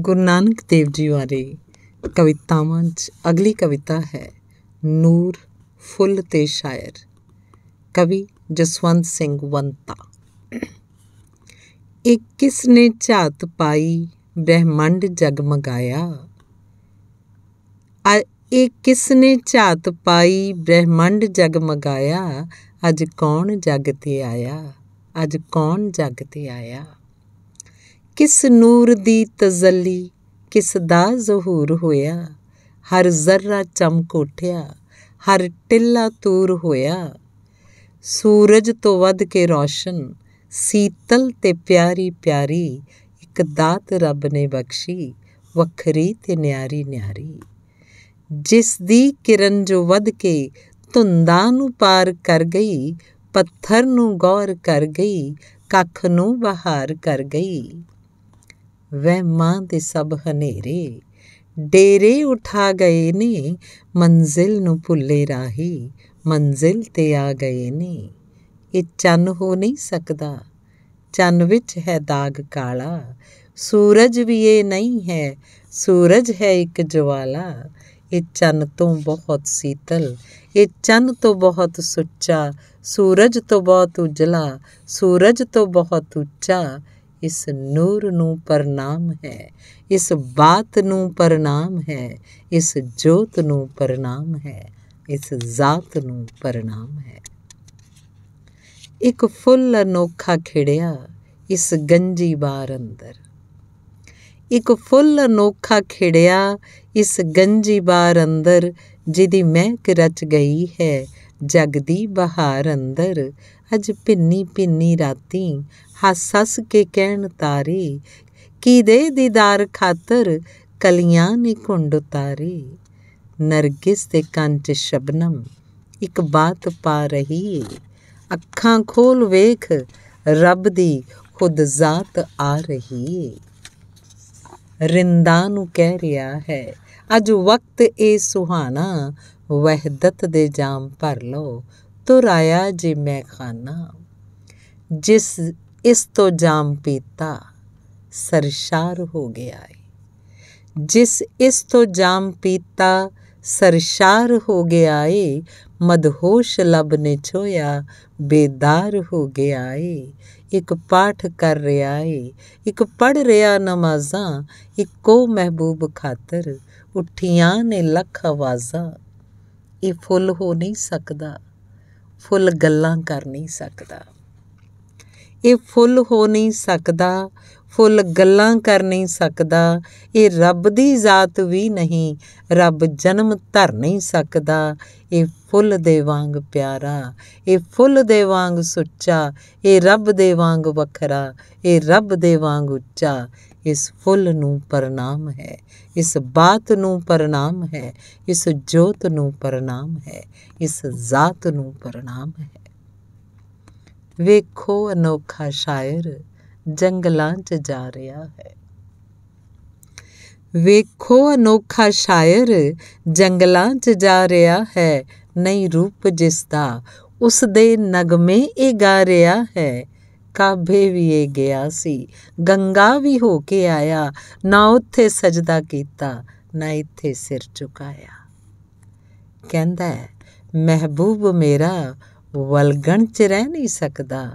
ਗੁਰੂ ਨਾਨਕ ਦੇਵ ਜੀ ਬਾਰੇ ਕਵਿਤਾਵਾਂ 'ਚ ਅਗਲੀ ਕਵਿਤਾ ਹੈ ਨੂਰ ਫੁੱਲ ਤੇ ਸ਼ਾਇਰ ਕਵੀ ਜਸਵੰਤ ਸਿੰਘ ਵੰਤਾ ਇੱਕ ਕਿਸ ਨੇ ਝਾਤ ਪਾਈ ਬ੍ਰਹਿਮੰਡ ਜਗ ਆ ਇਹ ਕਿਸ ਨੇ ਝਾਤ ਪਾਈ ਬ੍ਰਹਿਮੰਡ ਜਗ ਮਗਾਇਆ ਅੱਜ ਕੌਣ ਜਗ ਤੇ ਆਇਆ ਅੱਜ ਕੌਣ ਜਗ ਤੇ ਆਇਆ ਕਿਸ ਨੂਰ ਦੀ ਤਜ਼ੱਲੀ ਕਿਸ ਦਾ ਜ਼ਹੂਰ ਹੋਇਆ ਹਰ ਜ਼ਰਰਾ ਚਮਕ ਉਠਿਆ ਹਰ ਟਿੱਲਾ ਤੂਰ ਹੋਇਆ ਸੂਰਜ ਤੋਂ ਵੱਧ ਕੇ ਰੌਸ਼ਨ ਸੀਤਲ ਤੇ ਪਿਆਰੀ ਪਿਆਰੀ ਇੱਕ ਦਾਤ ਰੱਬ ਨੇ ਬਖਸ਼ੀ ਵੱਖਰੀ ਤੇ ਨਿਆਰੀ ਨਿਆਰੀ ਜਿਸ ਦੀ ਕਿਰਨ ਜੋ ਵੱਧ ਕੇ ਧੁੰਦਾਂ ਨੂੰ ਪਾਰ ਕਰ ਗਈ ਪੱਥਰ ਨੂੰ ਗੌਰ ਕਰ ਗਈ ਕੱਖ ਨੂੰ ਬਹਾਰ ਕਰ ਗਈ ਵਹਿਮਾਂ ਦੇ ਸਭ ਹਨੇਰੇ ਡੇਰੇ ਉਠਾ ਗਏ ਨੇ ਮੰਜ਼ਿਲ ਨੂੰ ਭੁੱਲੇ ਰਾਹੀ ਮੰਜ਼ਿਲ ਤੇ ਆ ਗਏ ਨੇ ਇਹ ਚੰਨ ਹੋ ਨਹੀਂ ਸਕਦਾ ਚੰਨ ਵਿੱਚ ਹੈ ਦਾਗ ਕਾਲਾ ਸੂਰਜ ਵੀ ਇਹ ਨਹੀਂ ਹੈ ਸੂਰਜ ਹੈ ਇੱਕ ਜਵਾਲਾ ਇਹ ਚੰਨ ਤੋਂ ਬਹੁਤ ਸੀਤਲ ਇਹ ਚੰਨ ਤੋਂ ਬਹੁਤ ਸੁੱਚਾ ਸੂਰਜ ਤੋਂ ਬਹੁਤ ਉਜਲਾ ਸੂਰਜ ਤੋਂ ਬਹੁਤ ਉੱਚਾ ਇਸ ਨੂਰ ਨੂੰ ਪ੍ਰਣਾਮ ਹੈ ਇਸ ਬਾਤ ਨੂੰ ਪ੍ਰਣਾਮ ਹੈ ਇਸ ਜੋਤ ਨੂੰ ਪ੍ਰਣਾਮ ਹੈ ਇਸ ਜ਼ਾਤ ਨੂੰ ਪ੍ਰਣਾਮ ਹੈ ਇੱਕ ਫੁੱਲ ਅਨੋਖਾ ਖਿੜਿਆ ਇਸ ਗੰਜੀ ਬਾਰ ਅੰਦਰ ਇੱਕ ਫੁੱਲ ਅਨੋਖਾ ਖਿੜਿਆ ਇਸ ਗੰਜੀ ਬਾਰ ਅੰਦਰ ਜਿਹਦੀ ਮਹਿਕ ਰਚ ਗਈ ਹੈ ਜਗ ਦੀ ਬਹਾਰ ਅੰਦਰ ਅਜ ਪਿੰਨੀ ਪਿੰਨੀ ਰਾਤੀ ਹੱਸ ਹੱਸ ਕੇ ਕਹਿਣ ਤਾਰੇ ਕੀ ਦੇ ਦੀਦਾਰ ਖਾਤਰ ਕਲੀਆਂ ਨੇ ਕੁੰਡ ਉਤਾਰੇ ਨਰਗਿਸ ਦੇ ਕੰਚ ਸ਼ਬਨਮ ਇੱਕ ਬਾਤ ਪਾ ਰਹੀ ਏ ਅੱਖਾਂ ਖੋਲ ਵੇਖ ਰੱਬ ਦੀ ਖੁਦ ਜ਼ਾਤ ਆ ਰਹੀ ਏ ਰਿੰਦਾ ਨੂੰ ਕਹਿ ਰਿਹਾ ਹੈ ਅਜ ਵਕਤ ਇਹ ਸੁਹਾਣਾ ਵਹਿਦਤ ਦੇ ਜਾਮ ਭਰ ਲਓ ਤੁਰਾਇਆ ਜੇ ਮੈਂ ਖਾਨਾ ਜਿਸ ਇਸ ਤੋਂ ਜਾਮ ਪੀਤਾ ਸਰਸ਼ਾਰ ਹੋ ਗਿਆ ਏ ਜਿਸ ਇਸ ਤੋਂ ਜਾਮ ਪੀਤਾ ਸਰਸ਼ਾਰ ਹੋ ਗਿਆ ਏ ਮਦਹੋਸ਼ ਲਬ ਨੇ ਛੋਇਆ ਬੇਦਾਰ ਹੋ ਗਿਆ ਏ ਇੱਕ ਪਾਠ ਕਰ ਰਿਹਾ ਏ ਇੱਕ ਪੜ ਰਿਹਾ ਨਮਾਜ਼ਾਂ ਇੱਕੋ ਮਹਿਬੂਬ ਖਾਤਰ ਉੱਠੀਆਂ ਨੇ ਲੱਖ ਆਵਾਜ਼ਾਂ ਇਹ ਫੁੱਲ ਹੋ ਨਹੀਂ ਸਕਦਾ ਫੁੱਲ ਗੱਲਾਂ ਕਰ ਨਹੀਂ ਸਕਦਾ ਇਹ ਫੁੱਲ ਹੋ ਨਹੀਂ ਸਕਦਾ ਫੁੱਲ ਗੱਲਾਂ ਕਰ ਨਹੀਂ ਸਕਦਾ ਇਹ ਰੱਬ ਦੀ ਜ਼ਾਤ ਵੀ ਨਹੀਂ ਰੱਬ ਜਨਮ ਧਰ ਨਹੀਂ ਸਕਦਾ ਇਹ ਫੁੱਲ ਦੇ ਵਾਂਗ ਪਿਆਰਾ ਇਹ ਫੁੱਲ ਦੇ ਵਾਂਗ ਸੁੱਚਾ ਇਹ ਰੱਬ ਦੇ ਵਾਂਗ ਵੱਖਰਾ ਇਹ ਰੱਬ ਦੇ ਵਾਂਗ ਉੱਚਾ ਇਸ ਫੁੱਲ ਨੂੰ ਪ੍ਰਣਾਮ ਹੈ ਇਸ ਬਾਤ ਨੂੰ ਪ੍ਰਣਾਮ ਹੈ ਇਸ ਜੋਤ ਨੂੰ ਪ੍ਰਣਾਮ ਹੈ ਇਸ ਜ਼ਾਤ ਨੂੰ ਪ੍ਰਣਾਮ ਹੈ ਵੇਖੋ ਅਨੋਖਾ ਸ਼ਾਇਰ ਜੰਗਲਾਂ 'ਚ ਜਾ ਰਿਹਾ ਹੈ ਵੇਖੋ ਅਨੋਖਾ ਸ਼ਾਇਰ ਜੰਗਲਾਂ 'ਚ ਜਾ ਰਿਹਾ ਹੈ ਨਈ ਰੂਪ ਜਿਸ ਦਾ ਉਸ ਦੇ ਨਗਮੇ ਇਹ ਗਾ ਰਿਹਾ ਹੈ ਕਾਬੇ ਵੀ ਇਹ ਗਿਆ ਸੀ ਗੰਗਾ ਵੀ ਹੋ ਕੇ ਆਇਆ ਨਾ ਉੱਥੇ ਸਜਦਾ ਕੀਤਾ ਨਾ ਇੱਥੇ ਸਿਰ ਝੁਕਾਇਆ ਕਹਿੰਦਾ ਮਹਿਬੂਬ ਮੇਰਾ ਵਲਗਣ ਚ ਰਹਿ ਨਹੀਂ ਸਕਦਾ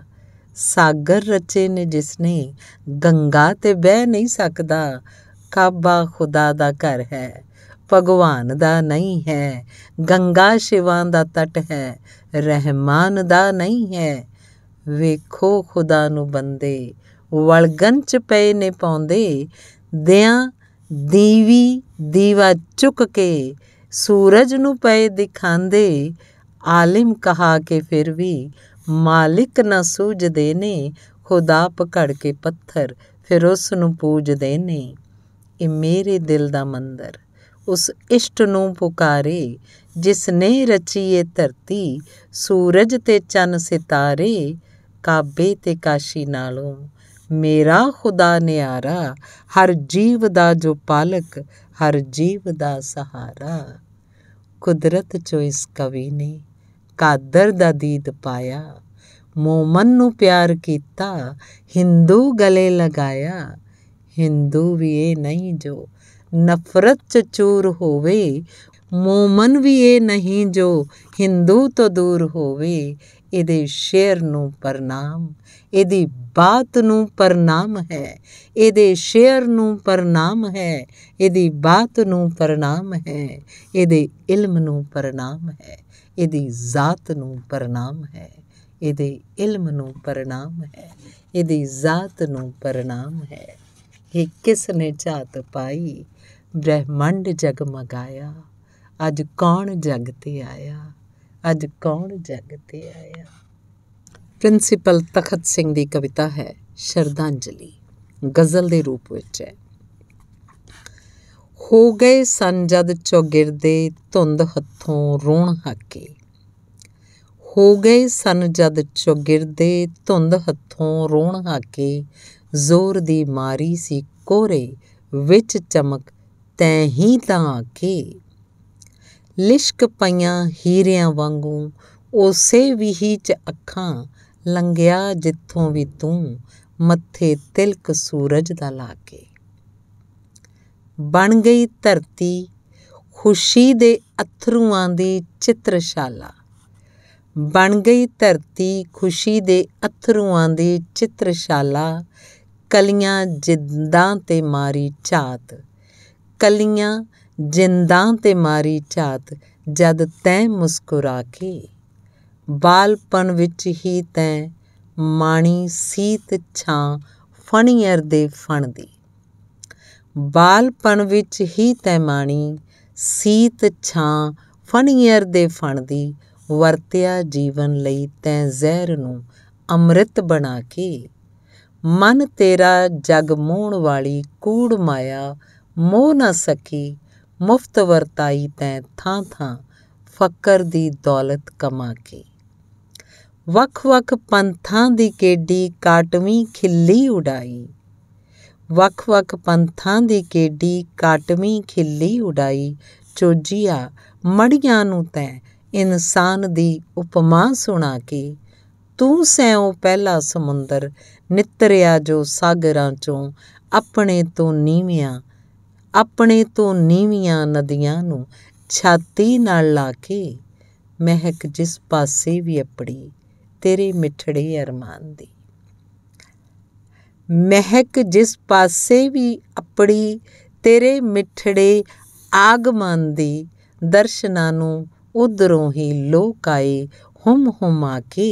ਸਾਗਰ ਰਚੇ ਨੇ ਜਿਸ ਨੇ ਗੰਗਾ ਤੇ ਬਹਿ ਨਹੀਂ ਸਕਦਾ ਕਾਬਾ ਖੁਦਾ ਦਾ ਘਰ ਹੈ ਭਗਵਾਨ ਦਾ ਨਹੀਂ ਹੈ ਗੰਗਾ ਸ਼ਿਵਾਂ ਦਾ ਤਟ ਹੈ ਰਹਿਮਾਨ ਦਾ ਨਹੀਂ ਹੈ ਵੇਖੋ ਖੁਦਾ ਨੂੰ ਬੰਦੇ ਵਲਗਣ ਚ ਪਏ ਨੇ ਪਾਉਂਦੇ ਦਿਆਂ ਦੀਵੀ ਦੀਵਾ ਚੁੱਕ ਕੇ ਸੂਰਜ ਨੂੰ ਪਏ ਦਿਖਾਂਦੇ ਆਲਿਮ ਕਹਾ ਕੇ ਫਿਰ ਵੀ ਮਾਲਿਕ ਨਾ ਸੂਝਦੇ ਨੇ ਖੁਦਾ ਪਕੜ ਕੇ ਪੱਥਰ ਫਿਰ ਉਸ ਨੂੰ ਪੂਜਦੇ ਨੇ ਇਹ ਮੇਰੇ ਦਿਲ ਦਾ ਮੰਦਰ ਉਸ ਇਸ਼ਟ ਨੂੰ ਪੁਕਾਰੇ ਜਿਸ ਨੇ ਰਚੀ ਇਹ ਧਰਤੀ ਸੂਰਜ ਤੇ ਚੰਨ ਸਿਤਾਰੇ ਕਾਬੇ ਤੇ ਕਾਸ਼ੀ ਨਾਲੋਂ ਮੇਰਾ ਖੁਦਾ ਨਿਆਰਾ ਹਰ ਜੀਵ ਦਾ ਜੋ ਪਾਲਕ ਹਰ ਜੀਵ ਦਾ ਸਹਾਰਾ ਕੁਦਰਤ ਚੋ ਇਸ ਕਵੀ ਨੇ ਕਾਦਰ ਦਾ ਦੀਦ ਪਾਇਆ ਮੋਮਨ ਨੂੰ ਪਿਆਰ ਕੀਤਾ ਹਿੰਦੂ ਗਲੇ ਲਗਾਇਆ ਹਿੰਦੂ ਵੀ ਇਹ ਨਹੀਂ ਜੋ ਨਫ਼ਰਤ ਚ ਚੂਰ ਹੋਵੇ ਮੋਮਨ ਵੀ ਇਹ ਨਹੀਂ ਜੋ ਹਿੰਦੂ ਤੋਂ ਦੂਰ ਹੋਵੇ ਇਹਦੇ ਸ਼ੇਰ ਨੂੰ ਪ੍ਰਣਾਮ ਇਹਦੀ ਬਾਤ ਨੂੰ ਪ੍ਰਣਾਮ ਹੈ ਇਹਦੇ ਸ਼ੇਰ ਨੂੰ ਪ੍ਰਣਾਮ ਹੈ ਇਹਦੀ ਬਾਤ ਨੂੰ ਪ੍ਰਣਾਮ ਹੈ ਇਹਦੇ ਇਲਮ ਨੂੰ ਪ੍ਰਣਾਮ ਹੈ ਇਹਦੀ ਜ਼ਾਤ ਨੂੰ ਪ੍ਰਣਾਮ ਹੈ ਇਹਦੇ ਇਲਮ ਨੂੰ ਪ੍ਰਣਾਮ ਹੈ ਇਹਦੀ ਜ਼ਾਤ ਨੂੰ ਪ੍ਰਣਾਮ ਹੈ ਕਿ ਕਿਸ ਨੇ ਝਾਤ ਪਾਈ ਬ੍ਰਹਿਮੰਡ ਜਗ ਮਗਾਇਆ ਅੱਜ ਕੌਣ ਜਗ ਤੇ ਆਇਆ ਅੱਜ ਕੌਣ ਜਗ ਤੇ ਆਇਆ ਪ੍ਰਿੰਸੀਪਲ ਤਖਤ ਸਿੰਘ ਦੀ ਕਵਿਤਾ ਹੈ ਸ਼ਰਧਾਂਜਲੀ ਗਜ਼ਲ ਦੇ ਰੂਪ ਵਿੱਚ ਹੈ ਹੋ ਗਏ ਸਨ ਜਦ ਚੌਗਿਰਦੇ ਧੁੰਦ ਹੱਥੋਂ ਰੋਣ ਹਾਕੇ ਹੋ ਗਏ ਸਨ ਜਦ ਚੌਗਿਰਦੇ ਧੁੰਦ ਹੱਥੋਂ ਰੋਣ ਹਾਕੇ ਜ਼ੋਰ ਦੀ ਮਾਰੀ ਸੀ ਕੋਰੇ ਵਿੱਚ ਚਮਕ ਤੈ ਹੀ ਤਾਂ ਕੇ ਲਿਸ਼ਕ ਪਈਆਂ ਹੀਰਿਆਂ ਵਾਂਗੂ ਉਸੇ ਵਿਹੀ ਚ ਅੱਖਾਂ ਲੰਗਿਆ ਜਿੱਥੋਂ ਵੀ ਤੂੰ ਮੱਥੇ ਤਿਲਕ ਸੂਰਜ ਦਾ ਲਾ ਕੇ ਬਣ ਗਈ ਧਰਤੀ ਖੁਸ਼ੀ ਦੇ ਅਥਰੂਆਂ ਦੀ ਚਿੱਤਰਸ਼ਾਲਾ ਬਣ ਗਈ ਧਰਤੀ ਖੁਸ਼ੀ ਦੇ ਅਥਰੂਆਂ ਦੀ ਚਿੱਤਰਸ਼ਾਲਾ ਕਲੀਆਂ ਜਿੰਦਾਂ ਤੇ ਮਾਰੀ ਝਾਤ ਕਲੀਆਂ ਜਿੰਦਾਂ ਤੇ ਮਾਰੀ ਝਾਤ ਜਦ ਤੈਂ ਮੁਸਕਰਾ ਕੇ ਬਾਲਪਨ ਵਿੱਚ ਹੀ ਤੈਂ ਮਾਣੀ ਸੀਤ ਛਾਂ ਫਣੀਅਰ ਦੇ ਫਣ ਦੀ ਬਾਲਪਣ ਵਿੱਚ ਹੀ ਤੈਮਾਣੀ ਸੀਤ ਛਾਂ ਫਣੀਅਰ ਦੇ ਫਣ ਦੀ ਵਰਤਿਆ ਜੀਵਨ ਲਈ ਤੈ ਜ਼ਹਿਰ ਨੂੰ ਅੰਮ੍ਰਿਤ ਬਣਾ ਕੇ ਮਨ ਤੇਰਾ ਜਗ ਮੋਣ ਵਾਲੀ ਕੂੜ ਮਾਇਆ ਮੋਹ ਨਾ ਸਕੀ ਮੁਫਤ ਵਰਤਾਈ ਤੈ ਥਾਂ ਥਾਂ ਫਕਰ ਦੀ ਦੌਲਤ ਕਮਾ ਕੇ ਵਕ ਵਕ ਪੰਥਾਂ ਦੀ ਕੇਡੀ ਕਾਟਵੀਂ ਖਿੱਲੀ ਉਡਾਈ ਵੱਖ-ਵੱਖ ਪੰਥਾਂ ਦੀ ਕੇਡੀ ਕਾਟਵੀਂ ਖਿੱਲੀ ਉਡਾਈ ਚੋਜੀਆ ਮੜੀਆਂ ਨੂੰ ਤੈ ਇਨਸਾਨ ਦੀ ਉਪਮਾ ਸੁਣਾ ਕੇ ਤੂੰ ਸੈਉ ਪਹਿਲਾ ਸਮੁੰਦਰ ਨਿਤਰਿਆ ਜੋ ਸਾਗਰਾਂ ਚੋਂ ਆਪਣੇ ਤੋਂ ਨੀਵੀਆਂ ਆਪਣੇ ਤੋਂ ਨੀਵੀਆਂ ਨਦੀਆਂ ਨੂੰ ਛਾਤੀ ਨਾਲ ਲਾ ਕੇ ਮਹਿਕ ਜਿਸ ਪਾਸੇ ਵੀ ਅਪੜੀ ਤੇਰੇ ਮਿੱਠੜੇ ਅਰਮਾਨ ਦੀ ਮਹਿਕ ਜਿਸ ਪਾਸੇ ਵੀ ਅਪੜੀ ਤੇਰੇ ਮਿੱਠੜੇ ਆਗਮਨ ਦੀ ਦਰਸ਼ਨਾਂ ਨੂੰ ਉਧਰੋਂ ਹੀ ਲੋਕ ਆਏ ਹਮ ਹਮਾ ਕੇ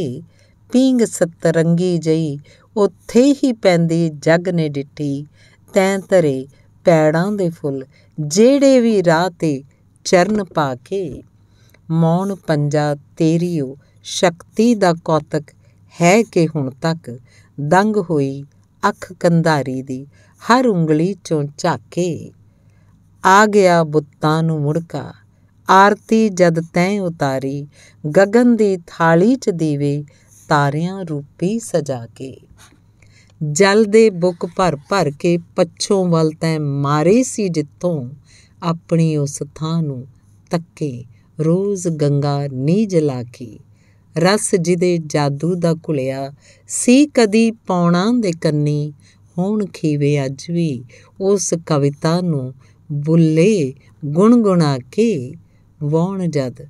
ਪੀਂਗ ਸਤਰੰਗੀ ਜਈ ਉੱਥੇ ਹੀ ਪੈਂਦੀ ਜਗ ਨੇ ਡਿੱਟੀ ਤੈਂ ਤਰੇ ਪੈੜਾਂ ਦੇ ਫੁੱਲ ਜਿਹੜੇ ਵੀ ਰਾਹ ਤੇ ਚਰਨ ਪਾ ਕੇ ਮੌਣ ਪੰਜਾ ਤੇਰੀਓ ਸ਼ਕਤੀ ਦਾ ਕੌਤਕ ਹੈ ਕਿ ਹੁਣ ਤੱਕ ਦੰਗ ਹੋਈ ਅੱਖ ਕੰਧਾਰੀ ਦੀ ਹਰ ਉਂਗਲੀ ਚੋਂ ਝਾਕੇ ਆ ਗਿਆ ਬੁੱਤਾਂ ਨੂੰ ਮੁੜਕਾ ਆਰਤੀ ਜਦ ਤੈਂ ਉਤਾਰੀ ਗगन ਦੀ ਥਾਲੀ ਚ ਦੀਵੇ ਤਾਰਿਆਂ ਰੂਪੀ ਸਜਾ ਕੇ ਜਲ ਦੇ ਬੁੱਕ ਭਰ ਭਰ ਕੇ ਪੱਛੋਂ ਵੱਲ ਤੈਂ ਮਾਰੇ ਸੀ ਜਿੱਥੋਂ ਆਪਣੀ ਉਸ ਥਾਂ ਨੂੰ ਤੱਕੇ ਰੋਜ਼ ਗੰਗਾ ਨੀ ਜਲਾ ਕੇ ਰਸ ਜਿਹਦੇ ਜਾਦੂ ਦਾ ਘੁਲਿਆ ਸੀ ਕਦੀ ਪੌਣਾ ਦੇ ਕੰਨੀ ਹੋਣ ਖੀਵੇ ਅੱਜ ਵੀ ਉਸ ਕਵਿਤਾ ਨੂੰ ਬੁੱਲੇ ਗੁਣਗੁਣਾ ਕੇ ਵਾਣ ਜਦ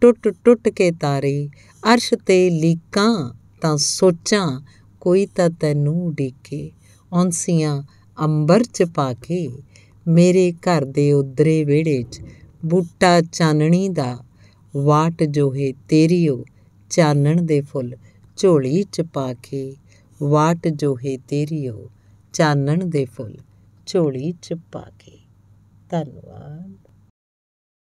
ਟੁੱਟ ਟੁੱਟ ਕੇ ਤਾਰੇ ਅਰਸ਼ ਤੇ ਲੀਕਾਂ ਤਾਂ ਸੋਚਾਂ ਕੋਈ ਤਾਂ ਤੈਨੂੰ ਡੀਕੇ ਔਂਸੀਆਂ ਅੰਬਰ ਚ ਪਾ ਕੇ ਮੇਰੇ ਘਰ ਦੇ ਉਦਰੇ ਵਿਹੜੇ 'ਚ ਬੂਟਾ ਚਾਨਣੀ ਦਾ ਵਾਟ ਜੋ ਹੈ ਤੇਰੀ ਚਾਨਣ ਦੇ ਫੁੱਲ ਝੋਲੀ ਚ ਪਾ ਕੇ ਵਾਟ ਜੋਹੇ ਤੇਰੀ ਹੋ ਚਾਨਣ ਦੇ ਫੁੱਲ ਝੋਲੀ ਚ ਪਾ ਕੇ ਧੰਨਵਾਦ